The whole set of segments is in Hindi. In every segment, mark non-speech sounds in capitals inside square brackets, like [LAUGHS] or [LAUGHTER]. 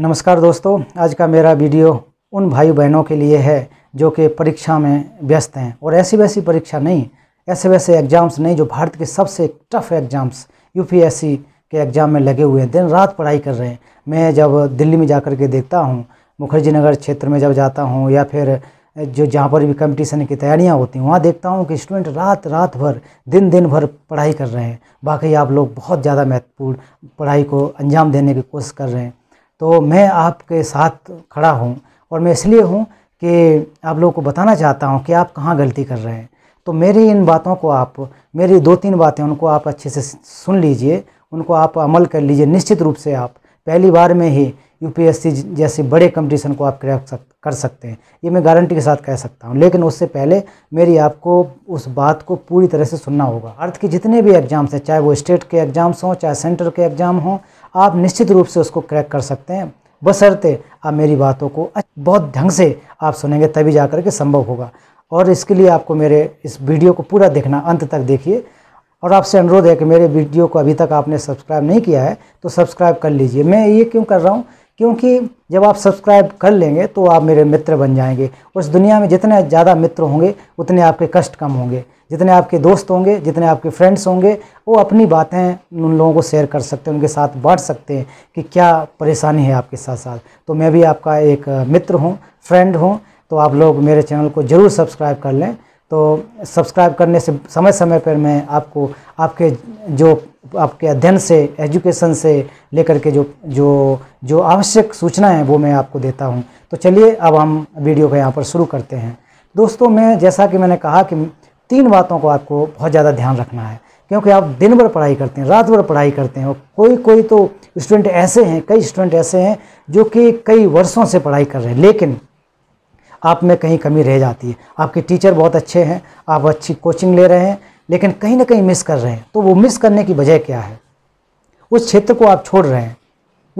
नमस्कार दोस्तों आज का मेरा वीडियो उन भाई बहनों के लिए है जो कि परीक्षा में व्यस्त हैं और ऐसी वैसी परीक्षा नहीं ऐसे वैसे एग्ज़ाम्स नहीं जो भारत के सबसे टफ एग्ज़ाम्स यूपीएससी के एग्ज़ाम में लगे हुए हैं दिन रात पढ़ाई कर रहे हैं मैं जब दिल्ली में जा कर के देखता हूँ मुखर्जी नगर क्षेत्र में जब जाता हूँ या फिर जो जहाँ पर भी कंपटीशन की तैयारियाँ होती हैं वहाँ देखता हूँ कि स्टूडेंट रात रात भर दिन दिन भर पढ़ाई कर रहे हैं बाकी आप लोग बहुत ज़्यादा महत्वपूर्ण पढ़ाई को अंजाम देने की कोशिश कर रहे हैं तो मैं आपके साथ खड़ा हूँ और मैं इसलिए हूँ कि आप लोगों को बताना चाहता हूँ कि आप कहाँ गलती कर रहे हैं तो मेरी इन बातों को आप मेरी दो तीन बातें उनको आप अच्छे से सुन लीजिए उनको आप अमल कर लीजिए निश्चित रूप से आप पहली बार में ही यूपीएससी जैसे बड़े कंपटीशन को आप क्रैक सक, कर सकते हैं ये मैं गारंटी के साथ कह सकता हूँ लेकिन उससे पहले मेरी आपको उस बात को पूरी तरह से सुनना होगा अर्थ के जितने भी एग्ज़ाम्स हैं चाहे वो स्टेट के एग्ज़ाम्स हों चाहे सेंटर के एग्ज़ाम हों आप निश्चित रूप से उसको क्रैक कर सकते हैं बसरते आप मेरी बातों को बहुत ढंग से आप सुनेंगे तभी जा के संभव होगा और इसके लिए आपको मेरे इस वीडियो को पूरा देखना अंत तक देखिए और आपसे अनुरोध है कि मेरे वीडियो को अभी तक आपने सब्सक्राइब नहीं किया है तो सब्सक्राइब कर लीजिए मैं ये क्यों कर रहा हूँ क्योंकि जब आप सब्सक्राइब कर लेंगे तो आप मेरे मित्र बन जाएंगे उस दुनिया में जितने ज़्यादा मित्र होंगे उतने आपके कष्ट कम होंगे जितने आपके दोस्त होंगे जितने आपके फ्रेंड्स होंगे वो अपनी बातें उन लोगों को शेयर कर सकते हैं उनके साथ बांट सकते हैं कि क्या परेशानी है आपके साथ साथ तो मैं भी आपका एक मित्र हूँ फ्रेंड हूँ तो आप लोग मेरे चैनल को ज़रूर सब्सक्राइब कर लें तो सब्सक्राइब करने से समय समय पर मैं आपको आपके जो आपके अध्ययन से एजुकेशन से लेकर के जो जो जो आवश्यक सूचना है वो मैं आपको देता हूँ तो चलिए अब हम वीडियो को यहाँ पर शुरू करते हैं दोस्तों मैं जैसा कि मैंने कहा कि तीन बातों को आपको बहुत ज़्यादा ध्यान रखना है क्योंकि आप दिन भर पढ़ाई करते हैं रात भर पढ़ाई करते हैं कोई कोई तो स्टूडेंट ऐसे हैं कई स्टूडेंट ऐसे हैं जो कि कई वर्षों से पढ़ाई कर रहे हैं लेकिन आप में कहीं कमी रह जाती है आपके टीचर बहुत अच्छे हैं आप अच्छी कोचिंग ले रहे हैं लेकिन कहीं ना कहीं मिस कर रहे हैं तो वो मिस करने की वजह क्या है उस क्षेत्र को आप छोड़ रहे हैं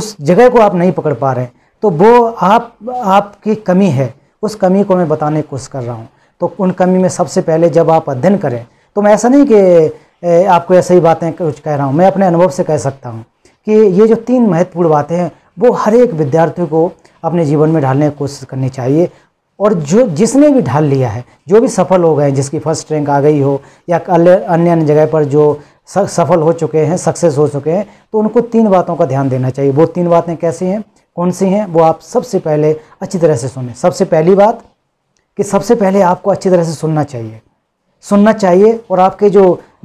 उस जगह को आप नहीं पकड़ पा रहे हैं तो वो आप आपकी कमी है उस कमी को मैं बताने की कोशिश कर रहा हूँ तो उन कमी में सबसे पहले जब आप अध्ययन करें तो मैं ऐसा नहीं कि आपको ऐसे ही बातें कुछ कह रहा हूँ मैं अपने अनुभव से कह सकता हूँ कि ये जो तीन महत्वपूर्ण बातें हैं वो हर एक विद्यार्थी को अपने जीवन में ढालने की कोशिश करनी चाहिए और जो जिसने भी ढाल लिया है जो भी सफल हो गए हैं जिसकी फर्स्ट रैंक आ गई हो या अन्य अन्य जगह पर जो सफल हो चुके हैं सक्सेस हो चुके हैं तो उनको तीन बातों का ध्यान देना चाहिए वो तीन बातें कैसी हैं कौन सी हैं वो आप सबसे पहले अच्छी तरह से सुने सबसे पहली बात कि सबसे पहले आपको अच्छी तरह से सुनना चाहिए सुनना चाहिए और आपके जो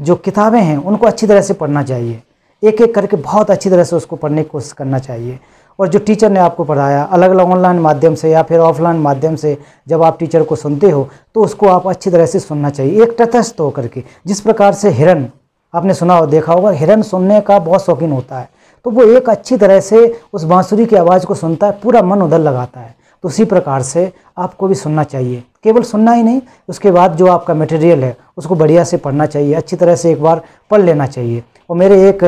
जो किताबें हैं उनको अच्छी तरह से पढ़ना चाहिए एक एक करके बहुत अच्छी तरह से उसको पढ़ने की कोशिश करना चाहिए और जो टीचर ने आपको पढ़ाया अलग अलग ऑनलाइन माध्यम से या फिर ऑफलाइन माध्यम से जब आप टीचर को सुनते हो तो उसको आप अच्छी तरह से सुनना चाहिए एक तटस्थ होकर के जिस प्रकार से हिरन आपने सुना हो देखा होगा हिरन सुनने का बहुत शौकीन होता है तो वो एक अच्छी तरह से उस बांसुरी की आवाज़ को सुनता है पूरा मन उधर लगाता है तो उसी प्रकार से आपको भी सुनना चाहिए केवल सुनना ही नहीं उसके बाद जो आपका मटेरियल है उसको बढ़िया से पढ़ना चाहिए अच्छी तरह से एक बार पढ़ लेना चाहिए और मेरे एक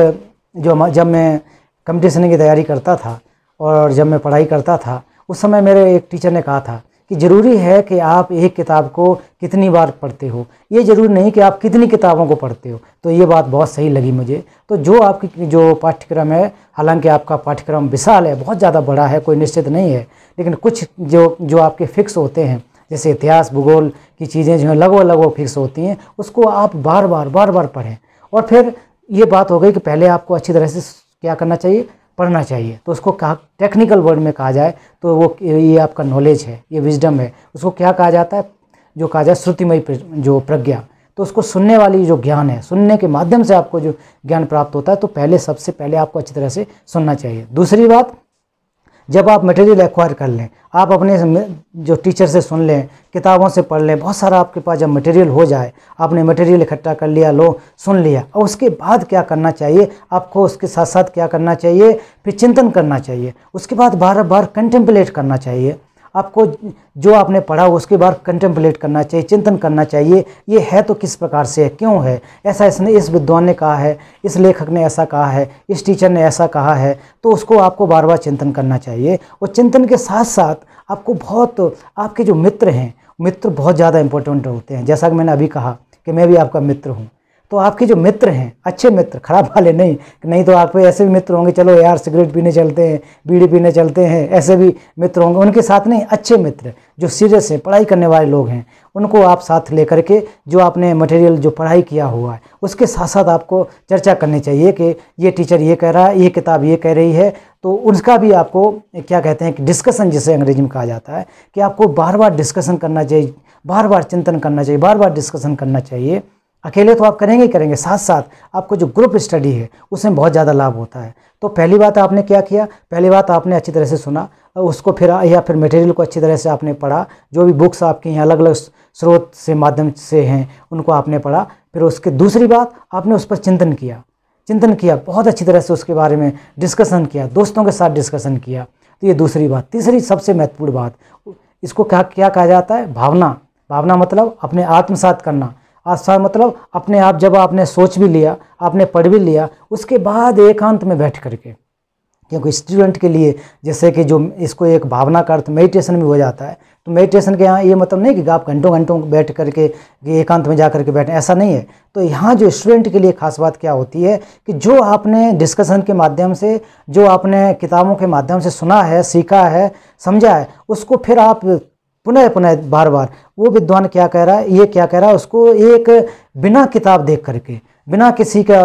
जो जब मैं कंपटीशन की तैयारी करता था और जब मैं पढ़ाई करता था उस समय मेरे एक टीचर ने कहा था कि ज़रूरी है कि आप एक किताब को कितनी बार पढ़ते हो ये ज़रूरी नहीं कि आप कितनी किताबों को पढ़ते हो तो ये बात बहुत सही लगी मुझे तो जो आपकी जो पाठ्यक्रम है हालांकि आपका पाठ्यक्रम विशाल है बहुत ज़्यादा बड़ा है कोई निश्चित नहीं है लेकिन कुछ जो जो आपके फिक्स होते हैं जैसे इतिहास भूगोल की चीज़ें जो हैं लगभग लगभग फिक्स होती हैं उसको आप बार बार बार बार पढ़ें और फिर ये बात हो गई कि पहले आपको अच्छी तरह से क्या करना चाहिए पढ़ना चाहिए तो उसको कहा टेक्निकल वर्ड में कहा जाए तो वो ये आपका नॉलेज है ये विजडम है उसको क्या कहा जाता है जो कहा जाए श्रुतिमयी जो प्रज्ञा तो उसको सुनने वाली जो ज्ञान है सुनने के माध्यम से आपको जो ज्ञान प्राप्त होता है तो पहले सबसे पहले आपको अच्छी तरह से सुनना चाहिए दूसरी बात जब आप मटेरियल एक्वायर कर लें आप अपने जो टीचर से सुन लें किताबों से पढ़ लें बहुत सारा आपके पास जब मटेरियल हो जाए आपने मटेरियल इकट्ठा कर लिया लो सुन लिया और उसके बाद क्या करना चाहिए आपको उसके साथ साथ क्या करना चाहिए फिर चिंतन करना चाहिए उसके बाद बार बार कंटेम्पलेट करना चाहिए आपको जो आपने पढ़ा उसके बाद कंटेम्पलेट करना चाहिए चिंतन करना चाहिए ये है तो किस प्रकार से है क्यों है ऐसा इसने इस विद्वान ने कहा है इस लेखक ने ऐसा कहा है इस टीचर ने ऐसा कहा है तो उसको आपको बार बार चिंतन करना चाहिए और चिंतन के साथ साथ आपको बहुत आपके जो मित्र हैं मित्र बहुत ज़्यादा इंपॉर्टेंट होते हैं जैसा कि मैंने अभी कहा कि मैं भी आपका मित्र हूँ तो आपके जो मित्र हैं अच्छे मित्र खराब वाले नहीं नहीं तो आप ऐसे भी मित्र होंगे चलो यार सिगरेट पीने चलते हैं बीड़ी पीने चलते हैं ऐसे भी मित्र होंगे उनके साथ नहीं अच्छे मित्र जो सीरियस हैं पढ़ाई करने वाले लोग हैं उनको आप साथ लेकर के जो आपने मटेरियल जो पढ़ाई किया हुआ है उसके साथ साथ आपको चर्चा करनी चाहिए कि ये टीचर ये कह रहा है ये किताब ये कह रही है तो उसका भी आपको क्या कहते हैं कि डिस्कसन जिसे अंग्रेजी में कहा जाता है कि आपको बार बार डिस्कसन करना चाहिए बार बार चिंतन करना चाहिए बार बार डिस्कसन करना चाहिए अकेले तो आप करेंगे ही करेंगे साथ साथ आपको जो ग्रुप स्टडी है उसमें बहुत ज़्यादा लाभ होता है तो पहली बात आपने क्या किया पहली बात आपने अच्छी तरह से सुना उसको फिर या फिर मटेरियल को अच्छी तरह से आपने पढ़ा जो भी बुक्स आपके यहाँ अलग अलग स्रोत से माध्यम से हैं उनको आपने पढ़ा फिर उसके दूसरी बात आपने उस पर चिंतन किया चिंतन किया बहुत अच्छी तरह से उसके बारे में डिस्कसन किया दोस्तों के साथ डिस्कसन किया तो ये दूसरी बात तीसरी सबसे महत्वपूर्ण बात इसको क्या क्या कहा जाता है भावना भावना मतलब अपने आत्मसात करना आस्था मतलब अपने आप जब आपने सोच भी लिया आपने पढ़ भी लिया उसके बाद एकांत में बैठ करके क्योंकि स्टूडेंट के लिए जैसे कि जो इसको एक भावना का अर्थ मेडिटेशन भी हो जाता है तो मेडिटेशन के यहाँ ये मतलब नहीं कि आप घंटों घंटों बैठ करके एकांत में जा करके बैठें ऐसा नहीं है तो यहाँ जो स्टूडेंट के लिए खास बात क्या होती है कि जो आपने डिस्कशन के माध्यम से जो आपने किताबों के माध्यम से सुना है सीखा है समझा है उसको फिर आप पुनः पुनः बार बार वो विद्वान क्या कह रहा है ये क्या कह रहा है उसको एक बिना किताब देख करके बिना किसी का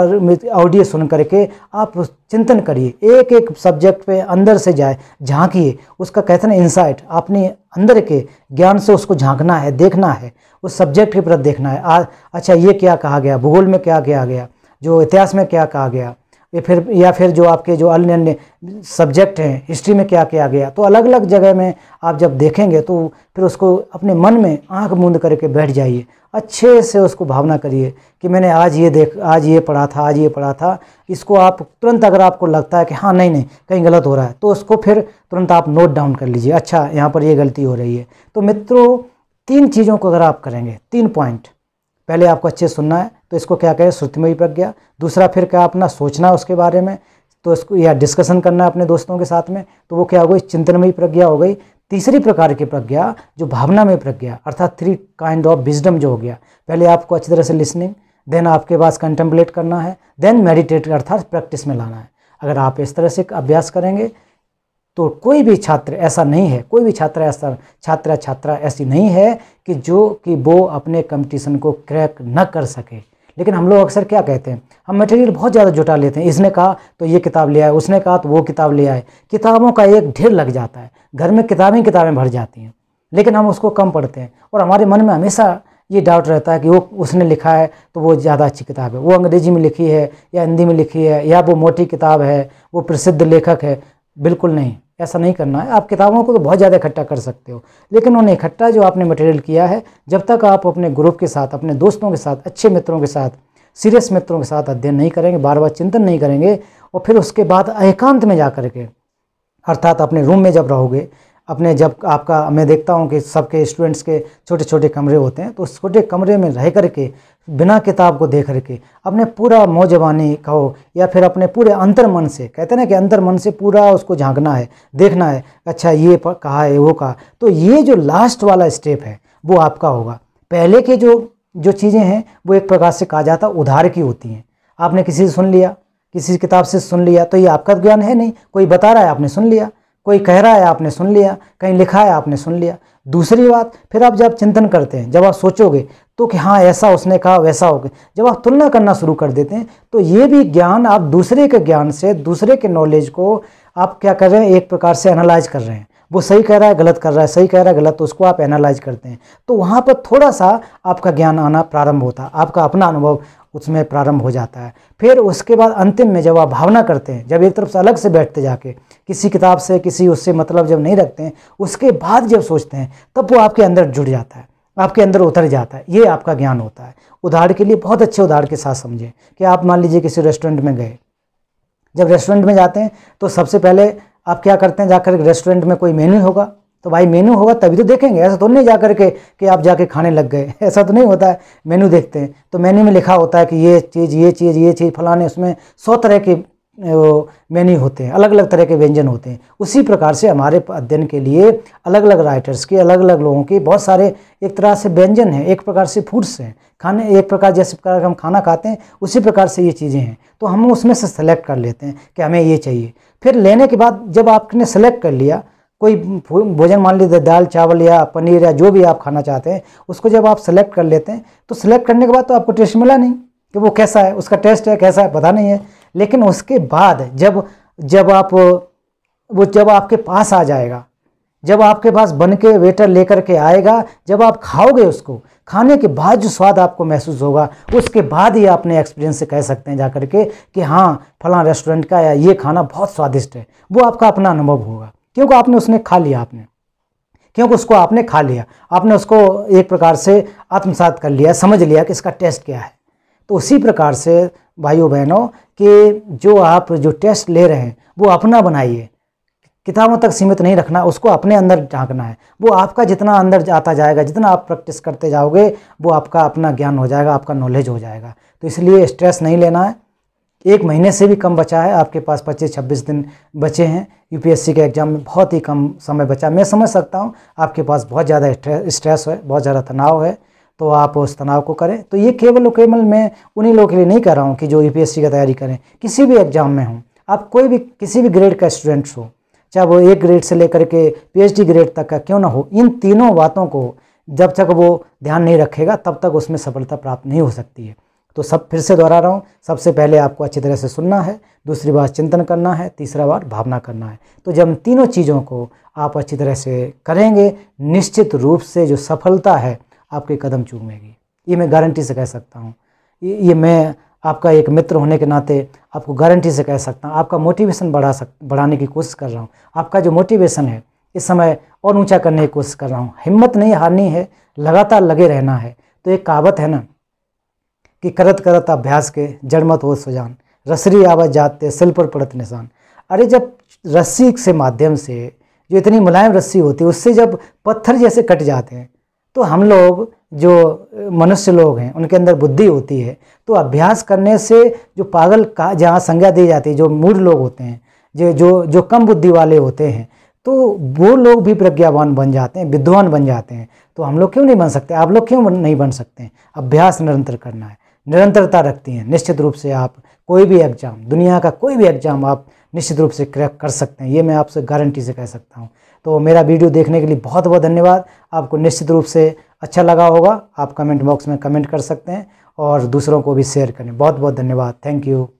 ऑडियो सुन करके आप चिंतन करिए एक एक सब्जेक्ट पे अंदर से जाए झांकिए उसका कहते ना इंसाइट आपने अंदर के ज्ञान से उसको झांकना है देखना है उस सब्जेक्ट के प्रति देखना है आ, अच्छा ये क्या कहा गया भूगोल में क्या कहा गया जो इतिहास में क्या कहा गया या फिर या फिर जो आपके जो अन्य अन्य सब्जेक्ट हैं हिस्ट्री में क्या क्या गया तो अलग अलग जगह में आप जब देखेंगे तो फिर उसको अपने मन में आंख मूंद करके बैठ जाइए अच्छे से उसको भावना करिए कि मैंने आज ये देख आज ये पढ़ा था आज ये पढ़ा था इसको आप तुरंत अगर आपको लगता है कि हाँ नहीं नहीं कहीं गलत हो रहा है तो उसको फिर तुरंत आप नोट डाउन कर लीजिए अच्छा यहाँ पर ये गलती हो रही है तो मित्रों तीन चीज़ों को अगर आप करेंगे तीन पॉइंट पहले आपको अच्छे सुनना है तो इसको क्या कहें श्रुतिमयी प्रज्ञा दूसरा फिर क्या अपना सोचना उसके बारे में तो इसको या डिस्कशन करना है अपने दोस्तों के साथ में तो वो क्या हो गई चिंतनमयी प्रज्ञा हो गई तीसरी प्रकार की प्रज्ञा जो भावनामय प्रज्ञा अर्थात थ्री काइंड ऑफ विजडम जो हो गया पहले आपको अच्छी तरह से लिसनिंग देन आपके पास कंटेम्पलेट करना है देन मेडिटेट अर्थात प्रैक्टिस में लाना है अगर आप इस तरह से अभ्यास करेंगे तो कोई भी छात्र ऐसा नहीं है कोई भी छात्र ऐसा छात्रा छात्रा ऐसी नहीं है कि जो कि वो अपने कंपटीशन को क्रैक न कर सके लेकिन हम लोग अक्सर क्या कहते हैं हम मटेरियल बहुत ज़्यादा जुटा लेते हैं इसने कहा तो ये किताब ले आए उसने कहा तो वो किताब ले आए किताबों का एक ढेर लग जाता है घर में किताबें किताबें भर जाती हैं लेकिन हम उसको कम पढ़ते हैं और हमारे मन में हमेशा ये डाउट रहता है कि वो उसने लिखा है तो वो ज़्यादा अच्छी किताब है वो अंग्रेजी में लिखी है या हिंदी में लिखी है या वो मोटी किताब है वो प्रसिद्ध लेखक है बिल्कुल नहीं ऐसा नहीं करना है आप किताबों को तो बहुत ज़्यादा इकट्ठा कर सकते हो लेकिन उन्हें इकट्ठा जो आपने मटेरियल किया है जब तक आप अपने ग्रुप के साथ अपने दोस्तों के साथ अच्छे मित्रों के साथ सीरियस मित्रों के साथ अध्ययन नहीं करेंगे बार बार चिंतन नहीं करेंगे और फिर उसके बाद एकांत में जा कर के अर्थात अपने रूम में जब रहोगे अपने जब आपका मैं देखता हूँ कि सबके स्टूडेंट्स के छोटे छोटे कमरे होते हैं तो उस छोटे कमरे में रह करके बिना किताब को देख करके अपने पूरा मौजबानी कहो या फिर अपने पूरे अंतर मन से कहते हैं ना कि अंतर मन से पूरा उसको झांकना है देखना है अच्छा ये कहा है वो कहा तो ये जो लास्ट वाला स्टेप है वो आपका होगा पहले के जो जो चीज़ें हैं वो एक प्रकार से कहा जाता उधार की होती हैं आपने किसी से सुन लिया किसी किताब से सुन लिया तो ये आपका ज्ञान है नहीं कोई बता रहा है आपने सुन लिया कोई कह रहा है आपने सुन लिया कहीं लिखा है आपने सुन लिया दूसरी बात फिर आप जब चिंतन करते हैं जब आप सोचोगे तो कि हाँ ऐसा उसने कहा वैसा हो गया जब आप तुलना करना शुरू कर देते हैं तो ये भी ज्ञान आप दूसरे के ज्ञान से दूसरे के नॉलेज को आप क्या कर रहे हैं एक प्रकार से एनालाइज कर रहे हैं वो सही कह रहा है गलत कर रहा है सही कह रहा है गलत तो उसको आप एनालाइज करते हैं तो वहाँ पर थोड़ा सा आपका ज्ञान आना प्रारंभ होता है आपका अपना अनुभव उसमें प्रारंभ हो जाता है फिर उसके बाद अंतिम में जब आप भावना करते हैं जब एक तरफ से अलग से बैठते जाके किसी किताब से किसी उससे मतलब जब नहीं रखते हैं उसके बाद जब सोचते हैं तब वो आपके अंदर जुड़ जाता है आपके अंदर उतर जाता है ये आपका ज्ञान होता है उदाहरण के लिए बहुत अच्छे उदाहरण के साथ समझें कि आप मान लीजिए किसी रेस्टोरेंट में गए जब रेस्टोरेंट में जाते हैं तो सबसे पहले आप क्या करते हैं जाकर रेस्टोरेंट में कोई मेन्यू होगा तो भाई मेनू होगा तभी तो देखेंगे ऐसा तो नहीं जा करके कि आप जाके खाने लग गए [LAUGHS] ऐसा तो नहीं होता है मेनू देखते हैं तो मेन्यू में लिखा होता है कि ये चीज़ ये चीज़ ये चीज़ फलाने उसमें सौ तरह के मेन्यू होते हैं अलग अलग तरह के व्यंजन होते हैं उसी प्रकार से हमारे अध्ययन के लिए अलग अलग राइटर्स के अलग अलग लोगों के बहुत सारे एक तरह से व्यंजन हैं एक प्रकार से फूड्स हैं खाने एक प्रकार जैसे प्रकार हम खाना खाते हैं उसी प्रकार से ये चीज़ें हैं तो हम उसमें से सेलेक्ट कर लेते हैं कि हमें ये चाहिए फिर लेने के बाद जब आपने सेलेक्ट कर लिया कोई भोजन मान लीजिए दाल चावल या पनीर या जो भी आप खाना चाहते हैं उसको जब आप सेलेक्ट कर लेते हैं तो सेलेक्ट करने के बाद तो आपको टेस्ट मिला नहीं कि वो कैसा है उसका टेस्ट है कैसा है पता नहीं है लेकिन उसके बाद जब जब आप वो जब आपके पास आ जाएगा जब आपके पास बन के वेटर लेकर के आएगा जब आप खाओगे उसको खाने के बाद जो स्वाद आपको महसूस होगा उसके बाद ही अपने एक्सपीरियंस से कह सकते हैं जा कर के कि हाँ फलां रेस्टोरेंट का या ये खाना बहुत स्वादिष्ट है वो आपका अपना अनुभव होगा क्योंकि आपने उसने खा लिया आपने क्योंकि उसको आपने खा लिया आपने उसको एक प्रकार से आत्मसात कर लिया समझ लिया कि इसका टेस्ट क्या है तो उसी प्रकार से भाइयों बहनों के जो आप जो टेस्ट ले रहे हैं वो अपना बनाइए किताबों तक सीमित नहीं रखना उसको अपने अंदर झांकना है वो आपका जितना अंदर आता जाएगा जितना आप प्रैक्टिस करते जाओगे वो आपका अपना ज्ञान हो जाएगा आपका नॉलेज हो जाएगा तो इसलिए स्ट्रेस नहीं लेना है एक महीने से भी कम बचा है आपके पास पच्चीस छब्बीस दिन बचे हैं यूपीएससी के एग्ज़ाम में बहुत ही कम समय बचा मैं समझ सकता हूँ आपके पास बहुत ज़्यादा स्ट्रेस है बहुत ज़्यादा तनाव है तो आप उस तनाव को करें तो ये केवल केवल मैं उन्हीं लोगों के लिए नहीं कर रहा हूँ कि जो यू की तैयारी करें किसी भी एग्ज़ाम में हों आप कोई भी किसी भी ग्रेड का स्टूडेंट्स हो चाहे वो एक ग्रेड से लेकर के पीएचडी ग्रेड तक का क्यों ना हो इन तीनों बातों को जब तक वो ध्यान नहीं रखेगा तब तक उसमें सफलता प्राप्त नहीं हो सकती है तो सब फिर से दोहरा रहा हूँ सबसे पहले आपको अच्छी तरह से सुनना है दूसरी बार चिंतन करना है तीसरा बार भावना करना है तो जब तीनों चीज़ों को आप अच्छी तरह से करेंगे निश्चित रूप से जो सफलता है आपके कदम चूमेगी ये मैं गारंटी से कह सकता हूँ ये मैं आपका एक मित्र होने के नाते आपको गारंटी से कह सकता हूँ आपका मोटिवेशन बढ़ा सक बढ़ाने की कोशिश कर रहा हूँ आपका जो मोटिवेशन है इस समय और ऊंचा करने की कोशिश कर रहा हूँ हिम्मत नहीं हारनी है लगातार लगे रहना है तो एक कहावत है ना कि करत करत अभ्यास के जड़मत हो सुजान रसरी आवाज जाते सिल पर पड़त निशान अरे जब रस्सी से माध्यम से जो इतनी मुलायम रस्सी होती है उससे जब पत्थर जैसे कट जाते हैं तो हम लोग जो मनुष्य लोग हैं उनके अंदर बुद्धि होती है तो अभ्यास करने से जो पागल का जहाँ संज्ञा दी जाती है जो मूढ़ लोग होते हैं जो जो जो कम बुद्धि वाले होते हैं तो वो लोग भी प्रज्ञावान बन जाते हैं विद्वान बन जाते हैं तो हम लोग क्यों नहीं बन सकते आप लोग क्यों नहीं बन सकते अभ्यास निरंतर करना है निरंतरता रखती हैं निश्चित रूप से आप कोई भी एग्ज़ाम दुनिया का कोई भी एग्ज़ाम आप निश्चित रूप से क्रैक कर सकते हैं ये मैं आपसे गारंटी से कह सकता हूँ तो मेरा वीडियो देखने के लिए बहुत बहुत धन्यवाद आपको निश्चित रूप से अच्छा लगा होगा आप कमेंट बॉक्स में कमेंट कर सकते हैं और दूसरों को भी शेयर करें बहुत बहुत धन्यवाद थैंक यू